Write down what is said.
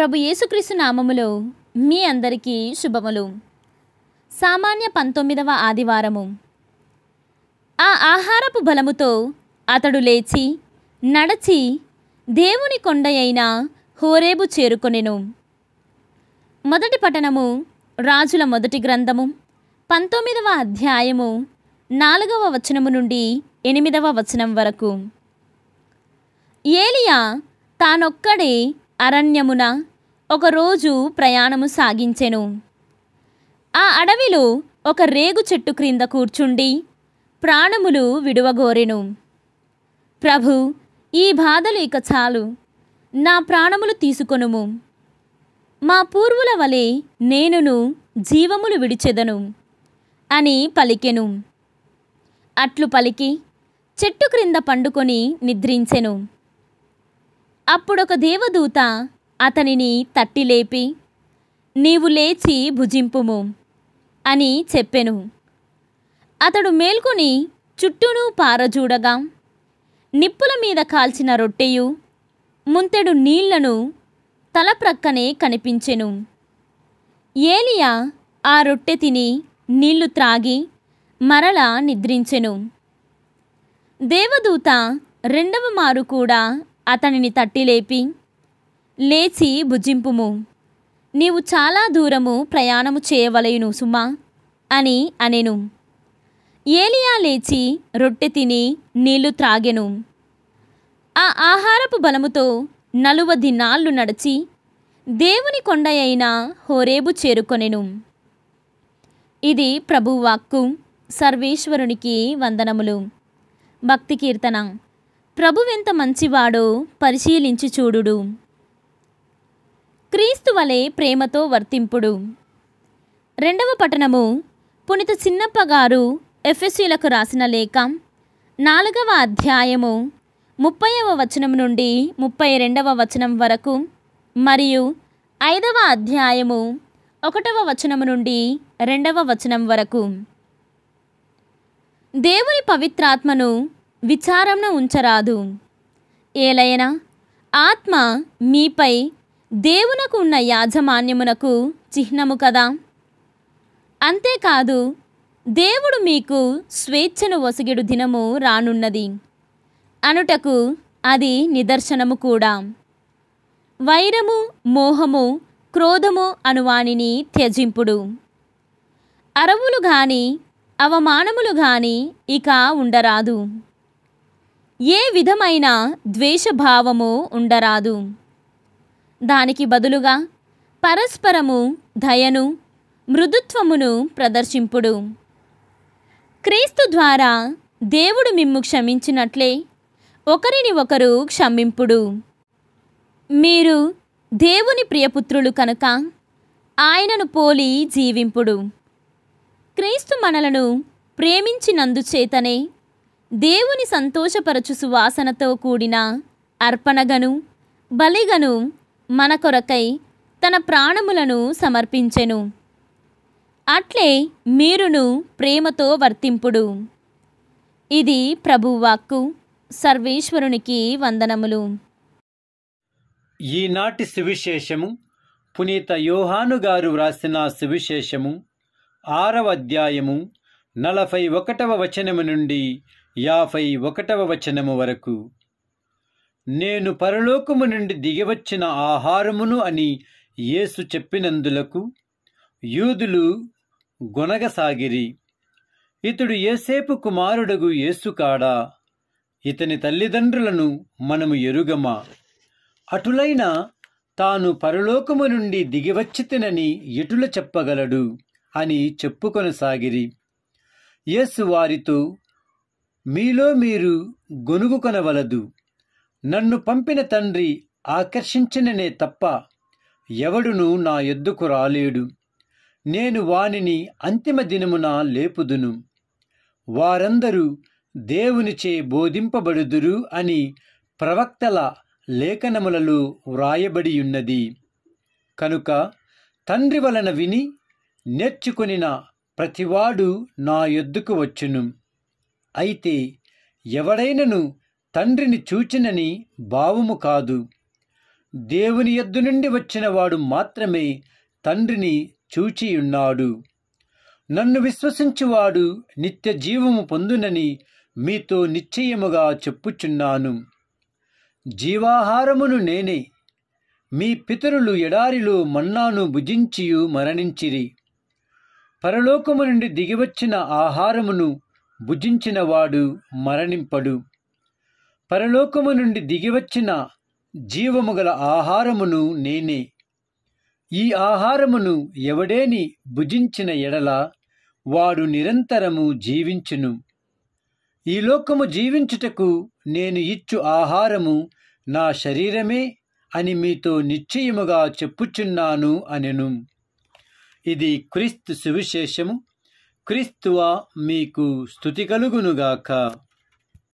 ప్రభు యేసుక్రీస్తు నామములో మీ అందరికీ శుభములు సామాన్య పంతొమ్మిదవ ఆదివారము ఆ ఆహారపు బలముతో అతడు లేచి నడచి దేవుని కొండ అయిన హోరేబు చేరుకొనెను మొదటి పఠనము రాజుల మొదటి గ్రంథము పంతొమ్మిదవ అధ్యాయము నాలుగవ వచనము నుండి ఎనిమిదవ వచనం వరకు ఏలియా తానొక్కడే అరణ్యమున ఒకరోజు ప్రయాణము సాగించెను ఆ అడవిలో ఒక రేగు చెట్టు క్రింద కూర్చుండి ప్రాణములు విడువగోరెను ప్రభు ఈ బాధలు ఇక చాలు నా ప్రాణములు తీసుకొనుము మా పూర్వుల వలె నేనును జీవములు విడిచెదను అని పలికెను అట్లు పలికి చెట్టు క్రింద పండుకొని నిద్రించెను అప్పుడొక దేవదూత అతనిని తట్టి లేపి నీవు లేచి భుజింపుము అని చెప్పెను అతడు మేల్కొని చుట్టూను పారజూడగా నిప్పుల మీద కాల్చిన రొట్టెయు ముంతెడు నీళ్లను తల ప్రక్కనే కనిపించెను ఏలియా ఆ రొట్టె తిని నీళ్లు త్రాగి మరలా నిద్రించెను దేవదూత రెండవ మారు కూడా అతనిని తట్టిలేపి లేచి భుజింపుము నీవు చాలా దూరము ప్రయాణము చేయవలయును సుమా అని అనెను ఏలియా లేచి రొట్టె తిని నీళ్లు త్రాగెను ఆ ఆహారపు బలముతో నలువది నాళ్లు నడిచి దేవుని కొండ అయిన హోరేబు చేరుకొనెను ఇది ప్రభువాక్కు సర్వేశ్వరునికి వందనములు భక్తి కీర్తన ప్రభువెంత మంచివాడో పరిశీలించి చూడుడు క్రీస్తు వలె ప్రేమతో వర్తింపుడు రెండవ పట్టణము పునిత చిన్నప్ప గారు ఎఫ్ఎస్యులకు రాసిన లేఖ నాలుగవ అధ్యాయము ముప్పైవ వచనం నుండి ముప్పై రెండవ వచనం వరకు మరియు ఐదవ అధ్యాయము ఒకటవ వచనం నుండి రెండవ వచనం వరకు దేవుని పవిత్రాత్మను విచారంను ఉంచరాదు ఏలైనా ఆత్మ మీపై దేవునకు ఉన్న యాజమాన్యమునకు చిహ్నము కదా అంతేకాదు దేవుడు మీకు స్వేచ్ఛను ఒసగిడు దినము రానున్నది అనుటకు అది నిదర్శనము కూడా వైరము మోహము క్రోధము అనువానిని త్యజింపుడు అరవులు గాని అవమానములు గాని ఇక ఉండరాదు ఏ విధమైన ద్వేషభావము ఉండరాదు దానికి బదులుగా పరస్పరము దయను మృదుత్వమును ప్రదర్శింపుడు క్రీస్తు ద్వారా దేవుడు మిమ్ము క్షమించినట్లే ఒకరిని ఒకరు క్షమింపుడు మీరు దేవుని ప్రియపుత్రులు కనుక ఆయనను పోలి జీవింపుడు క్రీస్తు మనలను ప్రేమించినందుచేతనే దేవుని సంతోషపరచు సువాసనతో కూడిన అర్పణగను బలిగను మన కొరకై తన ప్రాణములను సమర్పించెను అట్లే మీరును ప్రేమతో వర్తింపుడు ఇది ప్రభువాక్కు సర్వేశ్వరునికి వందనములు ఈనాటి సువిశేషము పునీత యోహాను గారు వ్రాసిన సువిశేషము ఆరవ అధ్యాయము నలభై ఒకటవ వచనము నుండి యాభై ఒకటవ వచనము వరకు నేను పరలోకము నుండి దిగివచ్చిన ఆహారమును అని యేసు చెప్పినందులకు యూదులు గొనగసాగిరి ఇతడు ఏసేపు కుమారుడగు కాడా ఇతని తల్లిదండ్రులను మనము ఎరుగమా అటులైన తాను పరలోకము నుండి దిగివచ్చితినని ఎటుల చెప్పగలడు అని చెప్పుకొనసాగిరి యేసు వారితో మీలో మీరు కొనవలదు నన్ను పంపిన తండ్రి ఆకర్షించిననే తప్ప ఎవడును నా ఎద్దుకు రాలేడు నేను వానిని అంతిమ దినమున లేపుదును వారందరూ దేవునిచే బోధింపబడుదురు అని ప్రవక్తల లేఖనములలో వ్రాయబడియున్నది కనుక తండ్రి వలన విని నేర్చుకునిన ప్రతివాడు నా ఎద్దుకు వచ్చును అయితే ఎవడైనను తండ్రిని చూచినని భావము కాదు దేవుని ఎద్దు నుండి వచ్చినవాడు మాత్రమే తండ్రిని చూచియున్నాడు నన్ను విశ్వసించువాడు నిత్య జీవము పొందునని మీతో నిశ్చయముగా చెప్పుచున్నాను జీవాహారమును నేనే మీ పితరులు ఎడారిలో మన్నాను భుజించియు మరణించిరి పరలోకము నుండి దిగివచ్చిన ఆహారమును భుజించినవాడు మరణింపడు పరలోకము నుండి దిగివచ్చిన జీవము గల ఆహారమును నేనే ఈ ఆహారమును ఎవడేని భుజించిన ఎడల వాడు నిరంతరము జీవించును ఈ లోకము జీవించుటకు నేను ఇచ్చు ఆహారము నా శరీరమే అని మీతో నిశ్చయముగా చెప్పుచున్నాను అనెను ఇది క్రీస్తు సువిశేషము క్రీస్తువా మీకు స్థుతి కలుగునుగాక